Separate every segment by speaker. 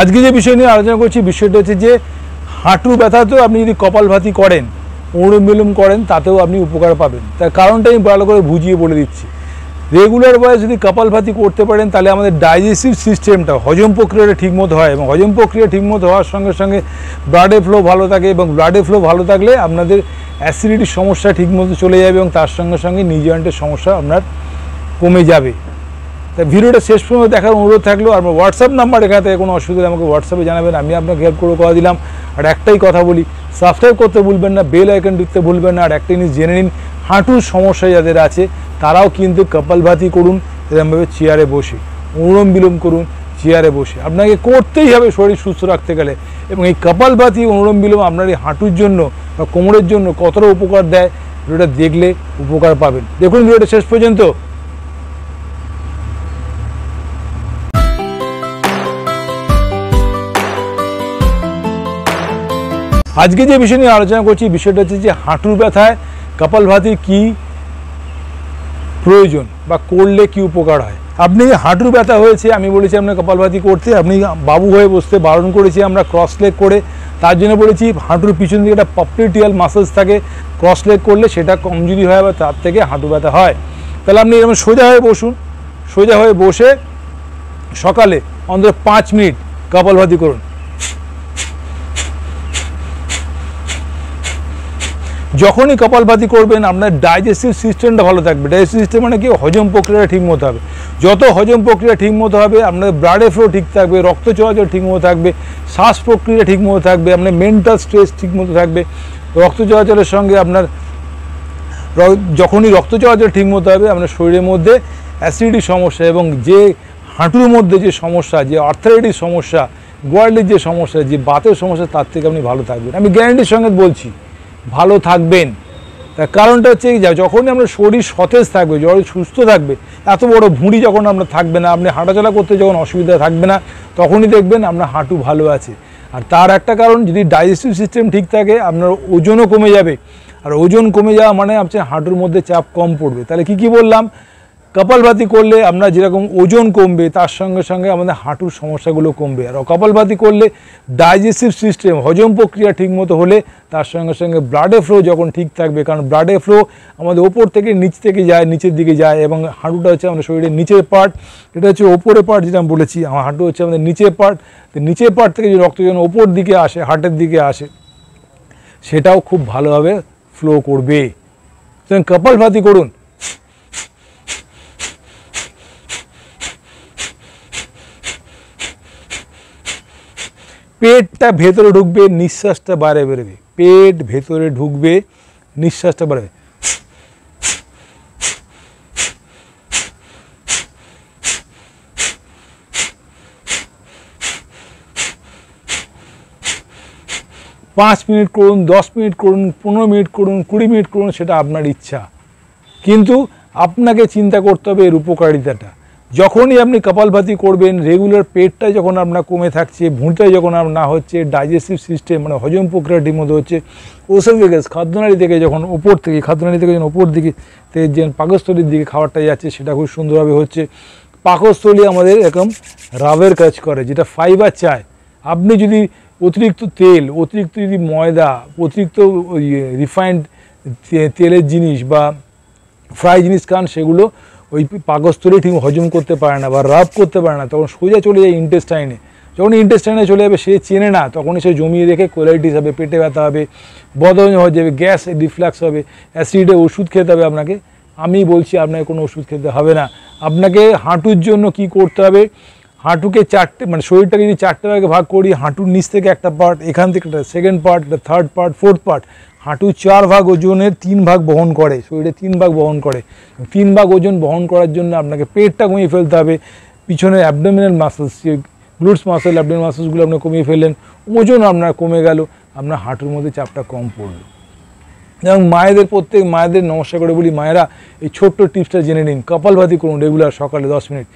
Speaker 1: আজকে যে বিষয় নিয়ে আলোচনা করছি বিষয়টা হচ্ছে যে হাঁটু ব্যথাতেও আপনি যদি কপালভাতি করেন বিলুম করেন তাতেও আপনি উপকার পাবেন তার কারণটা আমি ভালো করে বুঝিয়ে বলে দিচ্ছি রেগুলার বয়স যদি কপালভাতি করতে পারেন তাহলে আমাদের ডাইজেস্টিভ সিস্টেমটা হজম প্রক্রিয়াটা ঠিকমতো হয় এবং হজম প্রক্রিয়া ঠিকমতো হওয়ার সঙ্গে সঙ্গে ব্লাডে ফ্লো ভালো থাকে এবং ব্লাডে ফ্লো ভালো থাকলে আপনাদের অ্যাসিডিটির সমস্যা ঠিকমতো চলে যাবে এবং তার সঙ্গে সঙ্গে নিউজিল্যান্ডের সমস্যা আপনার কমে যাবে তা ভিডিওটা শেষ পর্যন্ত দেখার অনুরোধ থাকলো আর আমার হোয়াটসঅ্যাপ নাম্বার এখান থেকে কোনো অসুবিধা আমাকে হোয়াটসঅ্যাপে জানাবেন আমি আপনাকে হেল্প করে করে দিলাম আর একটাই কথা বলি সাবস্ক্রাইব করতে ভুলবেন না বেল আইকন দিতে ভুলবেন না আর একটা জিনিস জেনে নিন হাঁটুর সমস্যা যাদের আছে তারাও কিন্তু কপালভাতি করুন এরকমভাবে চেয়ারে বসে অনুলম বিলোম করুন চেয়ারে বসে আপনাকে করতেই হবে শরীর সুস্থ রাখতে গেলে এবং এই কপালভাতি অনুলম বিলোম আপনার এই হাঁটুর জন্য বা কোমরের জন্য কতটা উপকার দেয় ভিডিওটা দেখলে উপকার পাবেন দেখুন ভিডিওটা শেষ পর্যন্ত আজকে যে বিষয় নিয়ে আলোচনা করছি বিষয়টা হচ্ছে যে হাঁটুর ব্যথায় কপালভাতির কী প্রয়োজন বা করলে কি উপকার হয় আপনি হাঁটুর ব্যথা হয়েছে আমি বলেছি আপনার কপালভাতি করতে আপনি বাবু হয়ে বসতে বারণ করেছি আমরা ক্রস লেগ করে তার জন্য বলেছি হাঁটুর পিছন দিকে একটা পপলিটিয়াল মাসেলস থাকে ক্রস লেগ করলে সেটা কমজোরি হয় বা তার থেকে হাঁটু ব্যথা হয় তাহলে আপনি এরকম সোজা হয়ে বসুন সোজা হয়ে বসে সকালে অন্তত পাঁচ মিনিট কপালভাতি করুন যখনই কপালভাতি করবেন আপনার ডাইজেস্টিভ সিস্টেমটা ভালো থাকবে ডাইজেস্টিভ সিস্টেম মানে কি হজম প্রক্রিয়া ঠিকমতো হবে যত হজম প্রক্রিয়া ঠিকমতো হবে আপনার ব্লাডে ফ্লো ঠিক থাকবে রক্ত চলাচল ঠিকমতো থাকবে শ্বাস প্রক্রিয়া ঠিকমতো থাকবে আপনার মেন্টাল স্ট্রেস ঠিকমতো থাকবে রক্ত চলাচলের সঙ্গে আপনার যখনই রক্ত চলাচল ঠিকমতো হবে আপনার শরীরের মধ্যে অ্যাসিডিটির সমস্যা এবং যে হাঁটুর মধ্যে যে সমস্যা যে আর্থারাইটির সমস্যা গোয়ালের যে সমস্যা যে বাতের সমস্যা তার থেকে আপনি ভালো থাকবেন আমি গ্যারান্টির সঙ্গে বলছি ভালো থাকবেন তার কারণটা হচ্ছে যখনই আমরা শরীর সতেজ থাকবে শরীর সুস্থ থাকবে এত বড় ভুঁড়ি যখন আমরা থাকবে না আপনি হাঁটাচলা করতে যখন অসুবিধা থাকবে না তখনই দেখবেন আপনার হাঁটু ভালো আছে আর তার একটা কারণ যদি ডাইজেস্টিভ সিস্টেম ঠিক থাকে আপনার ওজনও কমে যাবে আর ওজন কমে যাওয়া মানে আপনার হাঁটুর মধ্যে চাপ কম পড়বে তাহলে কি কি বললাম কপালভাতি করলে আপনার যেরকম ওজন কমবে তার সঙ্গে সঙ্গে আমাদের হাঁটুর সমস্যাগুলো কমবে আর কপালভাতি করলে ডাইজেস্টিভ সিস্টেম হজম প্রক্রিয়া ঠিকমতো হলে তার সঙ্গে সঙ্গে ব্লাডে ফ্লো যখন ঠিক থাকবে কারণ ব্লাডে ফ্লো আমাদের ওপর থেকে নিচ থেকে যায় নিচের দিকে যায় এবং হাঁটুটা হচ্ছে আমাদের শরীরের নিচের পার্ট এটা হচ্ছে ওপরে পার্ট যেটা আমি বলেছি আমার হাঁটু হচ্ছে আমাদের নিচের পার্ট তো নিচের পার্ট থেকে যে রক্ত যখন ওপর দিকে আসে হার্টের দিকে আসে সেটাও খুব ভালোভাবে ফ্লো করবে সুতরাং কপালভাতি করুন পেটটা ভেতরে ঢুকবে নিঃশ্বাসটা বাইরে বেরোবে পেট ভেতরে ঢুকবে নিঃশ্বাসটা বাড়বে পাঁচ মিনিট করুন দশ মিনিট করুন পনেরো মিনিট করুন কুড়ি মিনিট করুন সেটা আপনার ইচ্ছা কিন্তু আপনাকে চিন্তা করতে হবে এর উপকারিতাটা যখনই আপনি কপালভাতি করবেন রেগুলার পেটটা যখন আপনার কমে থাকছে ভুঁড়িটা যখন আপনার না হচ্ছে ডাইজেস্টিভ সিস্টেম মানে হজম প্রক্রিয়া ঠিকমতো হচ্ছে ওসবিকাস খাদ্যনালী থেকে যখন ওপর থেকে খাদ্যনালী থেকে যখন ওপর দিকে যে পাকস্থলীর দিকে খাবারটা যাচ্ছে সেটা খুব সুন্দরভাবে হচ্ছে পাকস্থলী আমাদের এরকম রাবের কাজ করে যেটা ফাইবার চায় আপনি যদি অতিরিক্ত তেল অতিরিক্ত যদি ময়দা অতিরিক্ত রিফাইন্ড তেলের জিনিস বা ফ্রাই জিনিস খান সেগুলো ওই পাকস্থলী ঠিক হজম করতে পারে না বা রাব করতে পারে না তখন সোজা চলে যায় ইন্টেস্টাইনে যখন ইন্টেস্টাইনে চলে যাবে সে চেনে না তখনই সে জমিয়ে রেখে কোয়ালিটিস হবে পেটে ব্যথা হবে বদন হয়ে যাবে গ্যাস রিফ্লাক্স হবে অ্যাসিডে ওষুধ খেতে হবে আপনাকে আমি বলছি আপনাকে কোনো ওষুধ খেতে হবে না আপনাকে হাঁটুর জন্য কি করতে হবে হাঁটুকে চারটে মানে শরীরটাকে যদি চারটে ভাগে ভাগ করি হাঁটুর নিচ থেকে একটা পার্ট এখান থেকে একটা সেকেন্ড পার্ট একটা থার্ড পার্ট ফোর্থ পার্ট হাঁটু চার ভাগ ওজনের তিন ভাগ বহন করে শরীরে তিন ভাগ বহন করে তিন ভাগ ওজন বহন করার জন্য আপনাকে পেটটা কমিয়ে ফেলতে হবে পিছনের abdominal muscles glutes muscle abdominal মাসেলসগুলো আপনি কমিয়ে ফেললেন ওজন আপনার কমে গেল আপনার হাঁটুর মধ্যে চাপটা কম পড়লো এবং মায়েদের প্রত্যেক মায়েদের নমস্কার করে বলি মায়েরা এই ছোট্ট টিপসটা জেনে নিন কপালভাতি করুন রেগুলার সকালে দশ মিনিট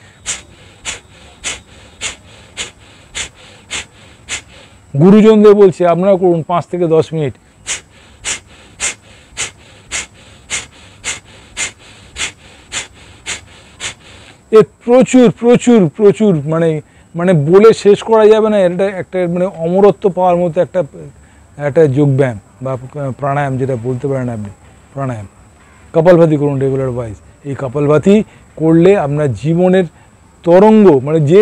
Speaker 1: গুরুজনদের বলছে আপনারা করুন পাঁচ থেকে দশ মিনিট এ প্রচুর প্রচুর প্রচুর মানে মানে বলে শেষ করা যাবে না এটা একটা মানে অমরত্ব পাওয়ার মতো একটা একটা যোগব্যায়াম বা প্রাণায়াম যেটা বলতে পারেন আপনি প্রাণায়াম কপালভাতি করুন রেগুলার ওয়াইজ এই কপালভাতি করলে আপনার জীবনের তরঙ্গ মানে যে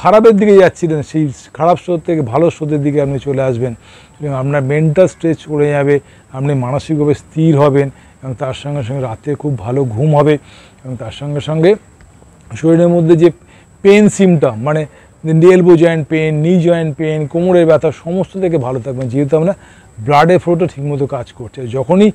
Speaker 1: খারাপের দিকে যাচ্ছিলেন সেই খারাপ স্রোত থেকে ভালো স্রোতের দিকে আপনি চলে আসবেন আপনার মেন্টাল স্ট্রেচ করে যাবে আপনি মানসিকভাবে স্থির হবেন এবং তার সঙ্গে সঙ্গে রাতে খুব ভালো ঘুম হবে এবং তার সঙ্গে সঙ্গে শরীরের মধ্যে যে পেন সিমটম মানে elbow joint pain knee joint pain কোমরের ব্যথা সমস্ত থেকে ভালো থাকবেন যেহেতু আমরা ব্লাডের ফ্লোটা ঠিকমতো কাজ করছে যখনই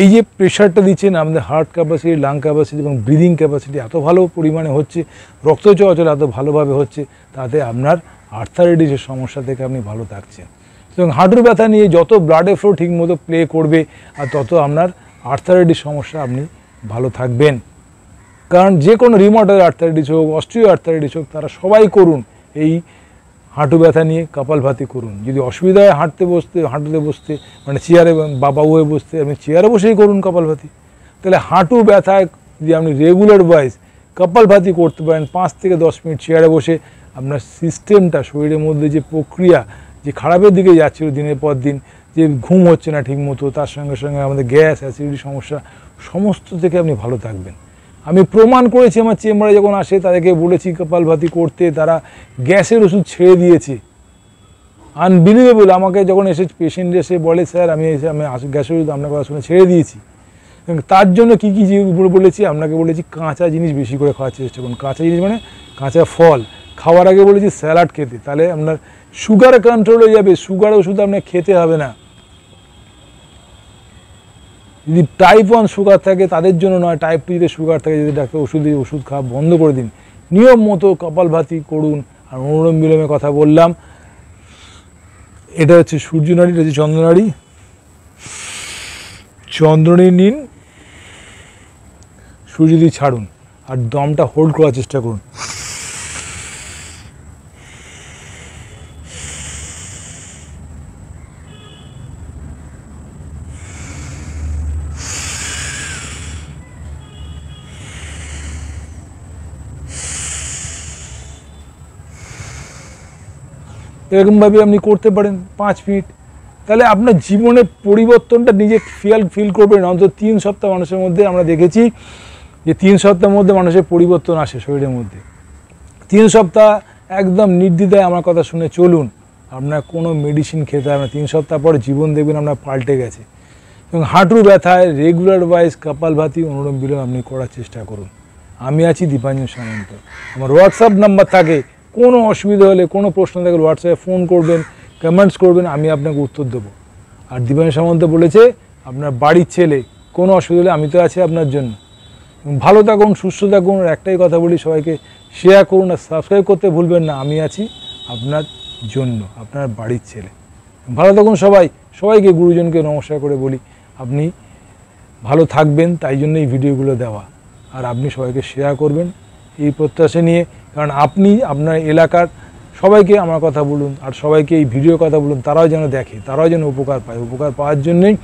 Speaker 1: এই যে প্রেশারটা দিচ্ছেন আমাদের হার্ট ক্যাপাসিটি লাং ক্যাপাসিটি এবং ব্রিদিং ক্যাপাসিটি এত ভালো পরিমাণে হচ্ছে রক্ত চলাচল এত ভালোভাবে হচ্ছে তাতে আপনার আর্থারাইটিসের সমস্যা থেকে আপনি ভালো থাকছেন এবং হাঁটুর ব্যথা নিয়ে যত ব্লাডের ফ্লো ঠিকমতো প্লে করবে আর তত আপনার আর্থারাইটিস সমস্যা আপনি ভালো থাকবেন কারণ যে কোনো রিমোটের আর্থারাইটিস হোক অস্ট্রিও আর্থারাইটিস হোক তারা সবাই করুন এই হাঁটু ব্যথা নিয়ে কপালভাতি করুন যদি অসুবিধা হয় হাঁটতে বসতে হাঁটুতে বসতে মানে চেয়ারে বাবা হয়ে বসতে আপনি চেয়ারে বসেই করুন কপালভাতি তাহলে হাঁটু ব্যথায় যদি আপনি রেগুলার ওয়াইজ কপালভাতি করতে পারেন পাঁচ থেকে দশ মিনিট চেয়ারে বসে আপনার সিস্টেমটা শরীরের মধ্যে যে প্রক্রিয়া যে খারাপের দিকে যাচ্ছিল দিনের পর দিন যে ঘুম হচ্ছে না ঠিক মতো তার সঙ্গে সঙ্গে আমাদের গ্যাস অ্যাসিডিটির সমস্যা সমস্ত থেকে আপনি ভালো থাকবেন আমি প্রমাণ করেছি আমার চেম্বারে যখন আসে তাদেরকে বলেছি কপালভাতি করতে তারা গ্যাসের ওষুধ ছেড়ে দিয়েছে আনবিলিভেবল আমাকে যখন এসে পেশেন্ট এসে বলে স্যার আমি এসে আমি গ্যাসের ওষুধ আপনার কথা শুনে ছেড়ে দিয়েছি তার জন্য কী কী বলেছি আপনাকে বলেছি কাঁচা জিনিস বেশি করে খাওয়ার চেষ্টা করুন কাঁচা জিনিস মানে কাঁচা ফল খাওয়ার আগে বলেছি স্যালাড খেতে তাহলে আপনার সুগার কন্ট্রোল হয়ে যাবে সুগার ওষুধ আপনার খেতে হবে না যদি টাইপ ওয়ান সুগার থাকে তাদের জন্য নয় টাইপ টু যদি সুগার থাকে যদি ডাক্তার ওষুধ দিয়ে ওষুধ খাওয়া বন্ধ করে দিন নিয়ম মতো কপালভাতি করুন আর অনুরম বিলমে কথা বললাম এটা হচ্ছে সূর্য নারী এটা হচ্ছে চন্দ্রনারী চন্দ্রনী নিন সূর্য দিয়ে ছাড়ুন আর দমটা হোল্ড করার চেষ্টা করুন এরকমভাবে আপনি করতে পারেন পাঁচ ফিট তাহলে আপনার জীবনের পরিবর্তনটা নিজে ফিয়াল ফিল করবেন অন্তত তিন সপ্তাহ মানুষের মধ্যে আমরা দেখেছি যে তিন সপ্তাহের মধ্যে মানুষের পরিবর্তন আসে শরীরের মধ্যে তিন সপ্তাহ একদম নির্দ্বিধায় আমার কথা শুনে চলুন আপনার কোনো মেডিসিন খেতে হবে না তিন সপ্তাহ পর জীবন দেখবেন আপনার পাল্টে গেছে এবং হাঁটু ব্যথায় রেগুলার ওয়াইজ কপালভাতি অনুরম বিলোম আপনি করার চেষ্টা করুন আমি আছি দীপাঞ্জন সামন্ত আমার হোয়াটসঅ্যাপ নাম্বার থাকে কোনো অসুবিধা হলে কোনো প্রশ্ন থাকলে হোয়াটসঅ্যাপে ফোন করবেন কমেন্টস করবেন আমি আপনাকে উত্তর দেবো আর দীপায়ন সামন্ত বলেছে আপনার বাড়ির ছেলে কোনো অসুবিধা হলে আমি তো আছি আপনার জন্য ভালো থাকুন সুস্থ থাকুন একটাই কথা বলি সবাইকে শেয়ার করুন আর সাবস্ক্রাইব করতে ভুলবেন না আমি আছি আপনার জন্য আপনার বাড়ির ছেলে ভালো থাকুন সবাই সবাইকে গুরুজনকে নমস্কার করে বলি আপনি ভালো থাকবেন তাই জন্য এই ভিডিওগুলো দেওয়া আর আপনি সবাইকে শেয়ার করবেন এই প্রত্যাশা নিয়ে কারণ আপনি আপনার এলাকার সবাইকে আমার কথা বলুন আর সবাইকে এই ভিডিও কথা বলুন তারাও যেন দেখে তারাও যেন উপকার পায় উপকার পাওয়ার জন্যেই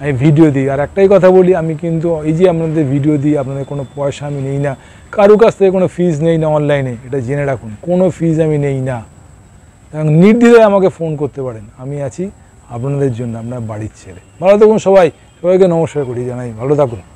Speaker 1: আমি ভিডিও দিই আর একটাই কথা বলি আমি কিন্তু এই যে আপনাদের ভিডিও দিই আপনাদের কোনো পয়সা আমি নেই না কারো কাছ থেকে কোনো ফিজ নেই না অনলাইনে এটা জেনে রাখুন কোনো ফিজ আমি নেই না এবং নির্দ্বিধায় আমাকে ফোন করতে পারেন আমি আছি আপনাদের জন্য আপনার বাড়ির ছেলে ভালো থাকুন সবাই সবাইকে নমস্কার করি জানাই ভালো থাকুন